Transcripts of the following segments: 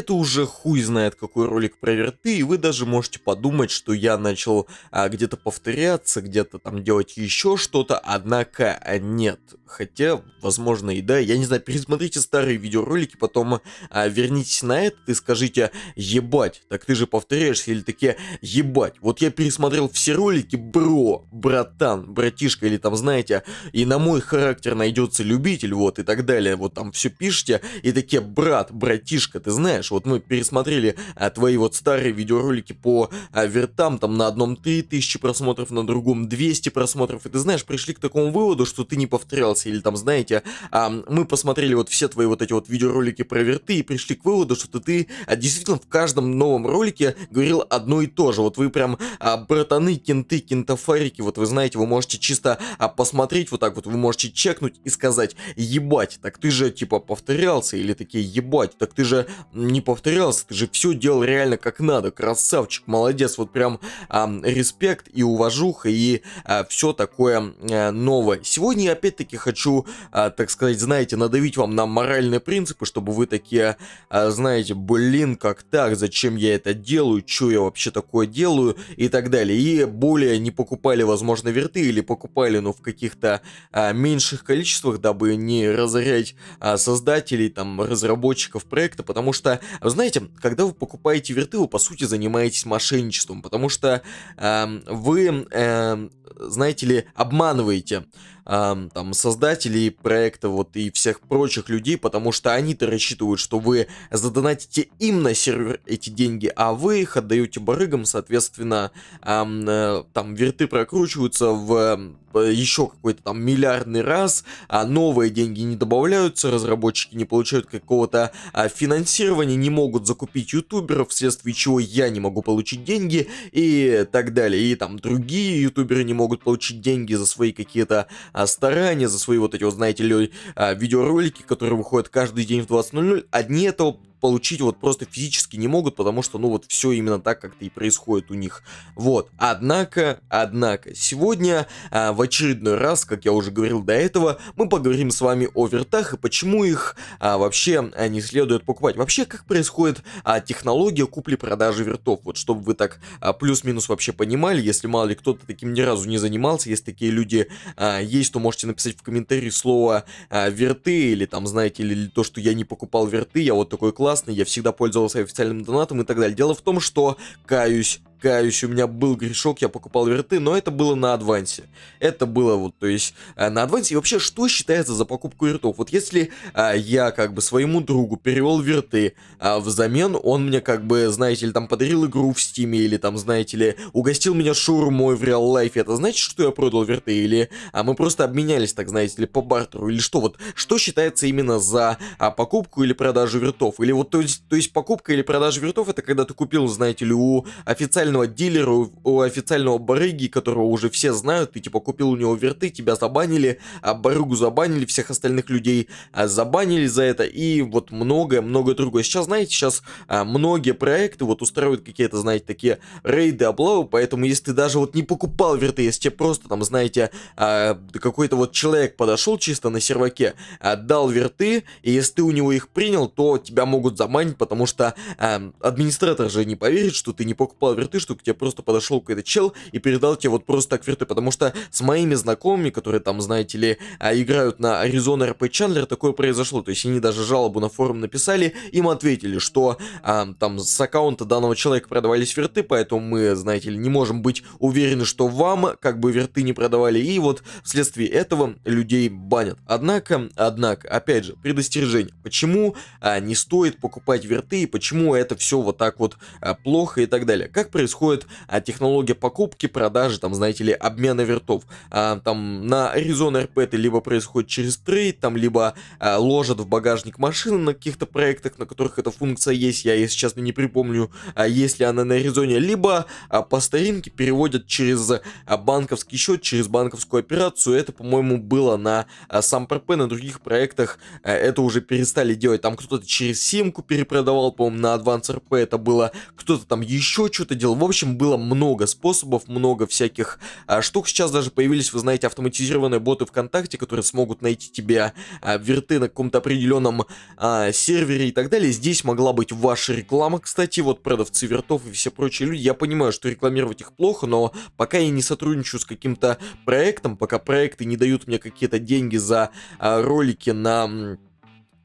это уже хуй знает какой ролик про верты, и вы даже можете подумать, что я начал а, где-то повторяться, где-то там делать еще что-то, однако а, нет. Хотя, возможно, и да, я не знаю, пересмотрите старые видеоролики, потом а, вернитесь на этот и скажите «Ебать, так ты же повторяешься» или такие «Ебать, вот я пересмотрел все ролики, бро, братан, братишка» или там, знаете, «И на мой характер найдется любитель», вот, и так далее, вот там все пишите и такие «Брат, братишка, ты знаешь, знаешь, вот мы пересмотрели а, твои вот старые видеоролики по а, вертам, там на одном 3000 просмотров, на другом 200 просмотров, и ты знаешь, пришли к такому выводу, что ты не повторялся, или там, знаете, а, мы посмотрели вот все твои вот эти вот видеоролики про верты и пришли к выводу, что ты а, действительно в каждом новом ролике говорил одно и то же, вот вы прям а, братаны, кенты, кентофарики, вот вы знаете, вы можете чисто а, посмотреть вот так вот, вы можете чекнуть и сказать, ебать, так ты же типа повторялся, или такие, ебать, так ты же не не повторялся, ты же все делал реально как надо, красавчик, молодец, вот прям э, респект и уважуха и э, а, все такое э, новое. Сегодня я опять-таки хочу, э, так сказать, знаете, надавить вам на моральные принципы, чтобы вы такие, э, знаете, блин, как так, зачем я это делаю, что я вообще такое делаю и так далее. И более не покупали, возможно, верты или покупали, но ну, в каких-то э, меньших количествах, дабы не разорять э, создателей, там, разработчиков проекта, потому что вы знаете, когда вы покупаете верты, вы по сути занимаетесь мошенничеством, потому что э, вы эм, знаете ли, обманываете э, там создателей проекта вот и всех прочих людей, потому что они-то рассчитывают, что вы задонатите им на сервер эти деньги, а вы их отдаете барыгам, соответственно, э, там верты прокручиваются в э, еще какой-то там миллиардный раз, а новые деньги не добавляются, разработчики не получают какого-то а, финансирования, не могут закупить ютуберов, вследствие чего я не могу получить деньги и так далее, и там другие ютуберы не могут получить деньги за свои какие-то а, старания, за свои вот эти, вот, знаете ли, а, видеоролики, которые выходят каждый день в 20.00, одни этого получить вот просто физически не могут, потому что, ну, вот все именно так как-то и происходит у них. Вот, однако, однако, сегодня а, в очередной раз, как я уже говорил до этого, мы поговорим с вами о вертах и почему их а, вообще а, не следует покупать. Вообще, как происходит а, технология купли-продажи вертов, вот чтобы вы так а, плюс-минус вообще понимали, если мало ли кто-то таким ни разу не занимался, если такие люди а, есть, то можете написать в комментарии слово а, верты или там, знаете, или, или то, что я не покупал верты, я вот такой класс классный, я всегда пользовался официальным донатом и так далее. Дело в том, что, каюсь, каюсь, у меня был грешок, я покупал верты, но это было на адвансе. Это было вот, то есть, э, на адвансе. И вообще, что считается за покупку вертов? Вот если а, я как бы своему другу перевел верты, а взамен он мне как бы, знаете ли, там подарил игру в стиме, или там, знаете ли, угостил меня шаурмой в реал-лайфе, это значит, что я продал верты? Или а мы просто обменялись, так знаете ли, по бартеру? Или что? Вот что считается именно за а, покупку или продажу вертов? Или вот, то есть, то есть покупка или продажа вертов, это когда ты купил, знаете ли, у официального официального дилера, у официального барыги, которого уже все знают, ты типа купил у него верты, тебя забанили, а барыгу забанили, всех остальных людей а, забанили за это, и вот многое-многое другое. Сейчас, знаете, сейчас а, многие проекты вот устраивают какие-то, знаете, такие рейды, облавы, поэтому если ты даже вот не покупал верты, если тебе просто там, знаете, а, какой-то вот человек подошел чисто на серваке, отдал верты, и если ты у него их принял, то тебя могут заманить, потому что э, администратор же не поверит, что ты не покупал верты, что к тебе просто подошел какой-то чел и передал тебе вот просто так вирты, потому что с моими знакомыми, которые там, знаете ли, а, играют на Arizona RP Chandler, такое произошло, то есть они даже жалобу на форум написали, им ответили, что а, там с аккаунта данного человека продавались верты, поэтому мы, знаете ли, не можем быть уверены, что вам как бы верты не продавали, и вот вследствие этого людей банят. Однако, однако, опять же, предостережение, почему а, не стоит покупать верты и почему это все вот так вот а, плохо и так далее. Как происходит происходит а, технология покупки, продажи, там, знаете ли, обмена вертов. А, там на Arizona RP это либо происходит через трейд, там, либо а, ложат в багажник машины на каких-то проектах, на которых эта функция есть, я, если честно, не припомню, а, есть ли она на Аризоне, либо а, по старинке переводят через а, банковский счет, через банковскую операцию, это, по-моему, было на а, сам ПРП, на других проектах а, это уже перестали делать, там кто-то через симку перепродавал, по-моему, на Advance RP это было, кто-то там еще что-то делал, в общем, было много способов, много всяких а, штук. Сейчас даже появились, вы знаете, автоматизированные боты ВКонтакте, которые смогут найти тебя а, верты на каком-то определенном а, сервере и так далее. Здесь могла быть ваша реклама, кстати, вот продавцы вертов и все прочие люди. Я понимаю, что рекламировать их плохо, но пока я не сотрудничаю с каким-то проектом, пока проекты не дают мне какие-то деньги за а, ролики на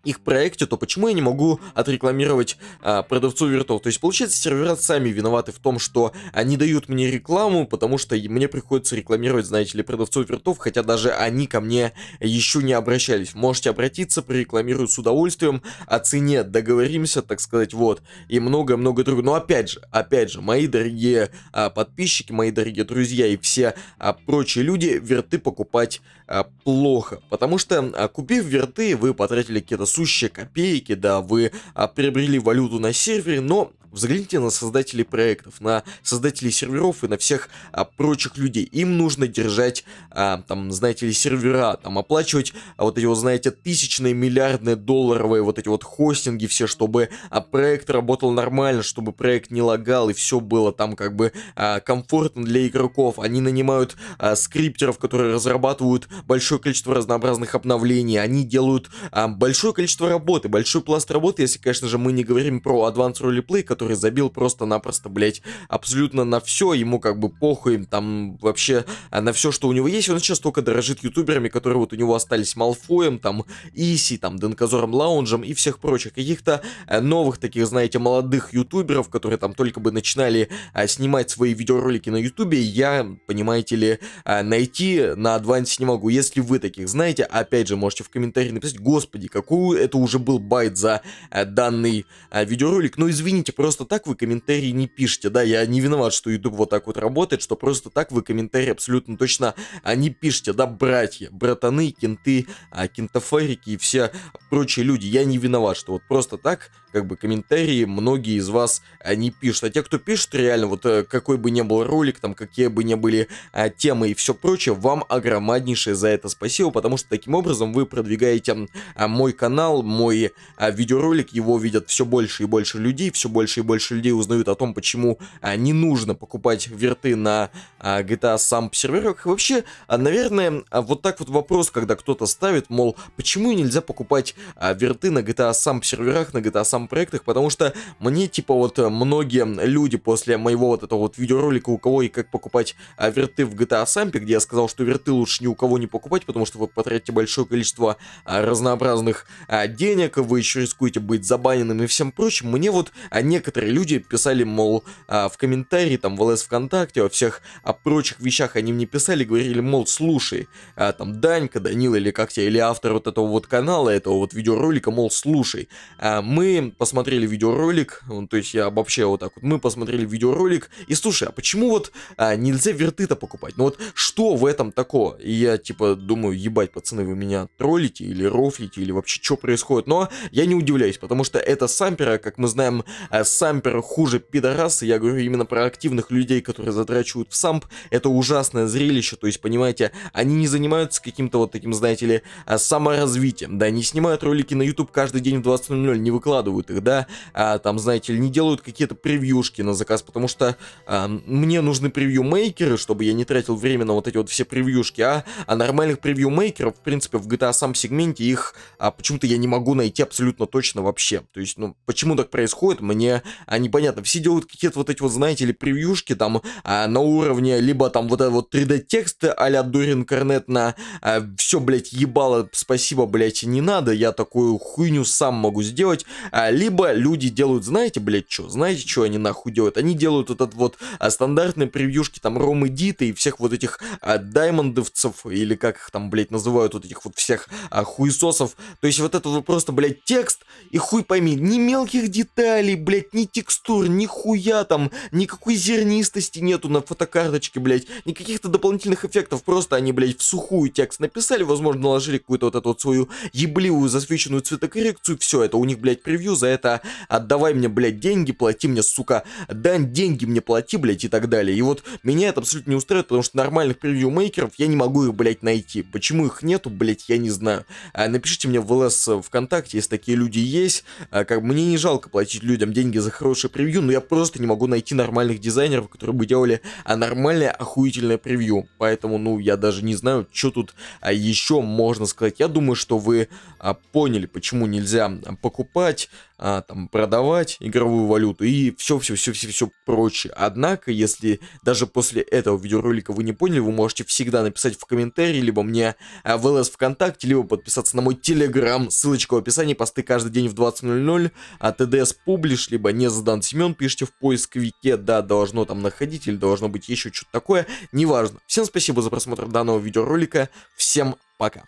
их проекте, то почему я не могу отрекламировать а, продавцу виртов? То есть, получается, сервера сами виноваты в том, что они дают мне рекламу, потому что мне приходится рекламировать, знаете ли, продавцов виртов, хотя даже они ко мне еще не обращались. Можете обратиться, прорекламирую с удовольствием, о цене договоримся, так сказать, вот, и много-много другого. Но опять же, опять же, мои дорогие а, подписчики, мои дорогие друзья и все а, прочие люди, верты покупать а, плохо, потому что а, купив верты, вы потратили какие-то сущие копейки, да, вы а, приобрели валюту на сервере, но Взгляните на создателей проектов, на создателей серверов и на всех а, прочих людей. Им нужно держать, а, там, знаете ли, сервера, там, оплачивать а, вот эти вот, знаете, тысячные, миллиардные долларовые вот эти вот хостинги все, чтобы а, проект работал нормально, чтобы проект не лагал и все было там как бы а, комфортно для игроков. Они нанимают а, скриптеров, которые разрабатывают большое количество разнообразных обновлений, они делают а, большое количество работы, большой пласт работы, если, конечно же, мы не говорим про Advanced Roleplay, который который забил просто-напросто, блядь, абсолютно на все, ему как бы похуй, там вообще а, на все, что у него есть, он сейчас только дорожит ютуберами, которые вот у него остались Малфоем, там, Иси, там, Денкозором Лаунжем и всех прочих, каких-то э, новых таких, знаете, молодых ютуберов, которые там только бы начинали а, снимать свои видеоролики на ютубе, я, понимаете ли, а, найти на Адвансе не могу. Если вы таких знаете, опять же, можете в комментарии написать, господи, какую это уже был байт за э, данный э, видеоролик, но извините, просто Просто так вы комментарии не пишете, да, я не виноват, что YouTube вот так вот работает, что просто так вы комментарии абсолютно точно а, не пишете, да, братья, братаны, кенты, а, кентофарики и все прочие люди. Я не виноват, что вот просто так как бы комментарии многие из вас не пишут. А те, кто пишет, реально, вот э, какой бы ни был ролик, там, какие бы ни были а, темы и все прочее, вам огромнейшее за это спасибо, потому что таким образом вы продвигаете а, мой канал, мой а, видеоролик, его видят все больше и больше людей, все больше и больше людей узнают о том, почему а, не нужно покупать верты на а, GTA сам серверах. вообще, а, наверное, а, вот так вот вопрос, когда кто-то ставит, мол, почему нельзя покупать а, верты на GTA сам серверах, на GTA сам проектах, потому что мне, типа, вот э, многие люди после моего вот этого вот видеоролика, у кого и как покупать а, верты в GTA Sampe, где я сказал, что верты лучше ни у кого не покупать, потому что вы потратите большое количество а, разнообразных а, денег, вы еще рискуете быть забаненным и всем прочим, мне вот а, некоторые люди писали, мол, а, в комментарии, там, в ЛС ВКонтакте, во всех а, прочих вещах они мне писали, говорили, мол, слушай, а, там, Данька, Данила или как тебе, или автор вот этого вот канала, этого вот видеоролика, мол, слушай, а, мы посмотрели видеоролик, ну, то есть я вообще вот так вот, мы посмотрели видеоролик, и слушай, а почему вот а, нельзя верты-то покупать? Ну вот что в этом такого? И я типа думаю, ебать, пацаны, вы меня троллите или рофлите, или вообще что происходит? Но я не удивляюсь, потому что это сампера, как мы знаем, а, сампер хуже пидорасы, я говорю именно про активных людей, которые затрачивают в самп, это ужасное зрелище, то есть, понимаете, они не занимаются каким-то вот таким, знаете ли, а, саморазвитием, да, они снимают ролики на YouTube каждый день в 20.00, не выкладывают, открытых, да, а, там, знаете ли, не делают какие-то превьюшки на заказ, потому что а, мне нужны превью-мейкеры, чтобы я не тратил время на вот эти вот все превьюшки, а, а нормальных превью-мейкеров, в принципе, в GTA сам сегменте их а, почему-то я не могу найти абсолютно точно вообще. То есть, ну, почему так происходит, мне а, непонятно. Все делают какие-то вот эти вот, знаете ли, превьюшки там а, на уровне, либо там вот это вот 3D-тексты а-ля Дурин на а, все, блядь, ебало, спасибо, блядь, не надо, я такую хуйню сам могу сделать, а, а, либо люди делают, знаете, блядь, что? Знаете, что они нахуй делают? Они делают этот вот а, стандартные превьюшки там Ромы Дита и всех вот этих а, даймондовцев, или как их там, блядь, называют, вот этих вот всех а, хуесосов. То есть вот это вот просто, блядь, текст, и хуй пойми, ни мелких деталей, блядь, ни текстур, ни хуя там, никакой зернистости нету на фотокарточке, блядь, никаких-то дополнительных эффектов, просто они, блядь, в сухую текст написали, возможно, наложили какую-то вот эту вот свою ебливую засвеченную цветокоррекцию, все, это у них, блядь, превью за это, отдавай мне, блядь, деньги, плати мне, сука, дань, деньги мне плати, блядь, и так далее. И вот меня это абсолютно не устраивает, потому что нормальных превью-мейкеров я не могу их, блядь, найти. Почему их нету, блядь, я не знаю. А, напишите мне в ЛС ВКонтакте, если такие люди есть. А, как, мне не жалко платить людям деньги за хорошее превью, но я просто не могу найти нормальных дизайнеров, которые бы делали а, нормальное, охуительное превью. Поэтому, ну, я даже не знаю, что тут а, еще можно сказать. Я думаю, что вы а, поняли, почему нельзя а, покупать а, там, продавать игровую валюту и все-все-все-все-все прочее. Однако, если даже после этого видеоролика вы не поняли, вы можете всегда написать в комментарии, либо мне а, в ЛС ВКонтакте, либо подписаться на мой Телеграм, ссылочка в описании, посты каждый день в 20.00, а ТДС Публиш, либо не задан Семен, пишите в поисковике, да, должно там находить или должно быть еще что-то такое, неважно. Всем спасибо за просмотр данного видеоролика, всем пока.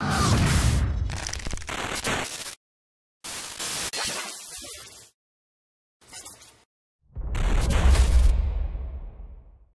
you